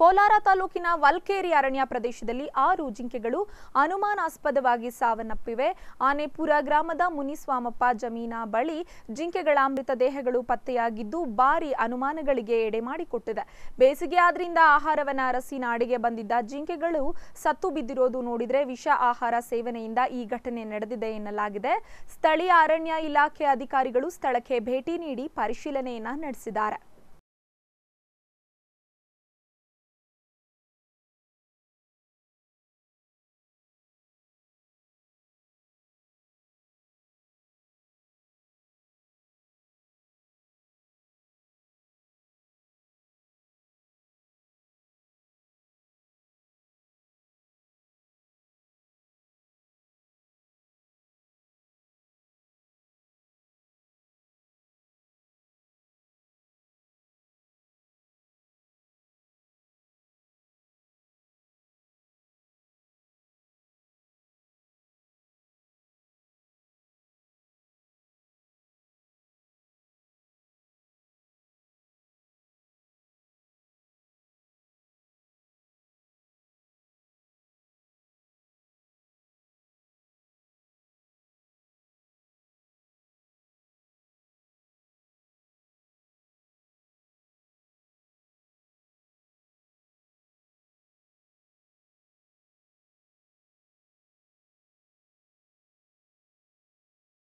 ಕೋಲಾರ ತಾಲೂಕಿನ ವಲ್ಕೇರಿ ಅರಣ್ಯ ಪ್ರದೇಶದಲ್ಲಿ ಆರು ಜಿಂಕೆಗಳು ಅನುಮಾನಾಸ್ಪದವಾಗಿ ಸಾವನ್ನಪ್ಪಿವೆ ಆನೆಪುರ ಗ್ರಾಮದ ಮುನಿಸ್ವಾಮಪ್ಪ ಜಮೀನ ಬಳಿ ಜಿಂಕೆಗಳ ಮೃತ ದೇಹಗಳು ಪತ್ತೆಯಾಗಿದ್ದು ಭಾರಿ ಅನುಮಾನಗಳಿಗೆ ಎಡೆ ಮಾಡಿಕೊಟ್ಟಿದೆ ಬೇಸಿಗೆ ಆದ್ರಿಂದ ಆಹಾರವನ್ನ ಅರಸಿ ನಾಡಿಗೆ ಬಂದಿದ್ದ ಜಿಂಕೆಗಳು ಸತ್ತು ಬಿದ್ದಿರೋದು ನೋಡಿದ್ರೆ ವಿಷ ಆಹಾರ ಸೇವನೆಯಿಂದ ಈ ಘಟನೆ ನಡೆದಿದೆ ಎನ್ನಲಾಗಿದೆ ಸ್ಥಳೀಯ ಅರಣ್ಯ ಇಲಾಖೆ ಅಧಿಕಾರಿಗಳು ಸ್ಥಳಕ್ಕೆ ಭೇಟಿ ನೀಡಿ ಪರಿಶೀಲನೆಯನ್ನ ನಡೆಸಿದ್ದಾರೆ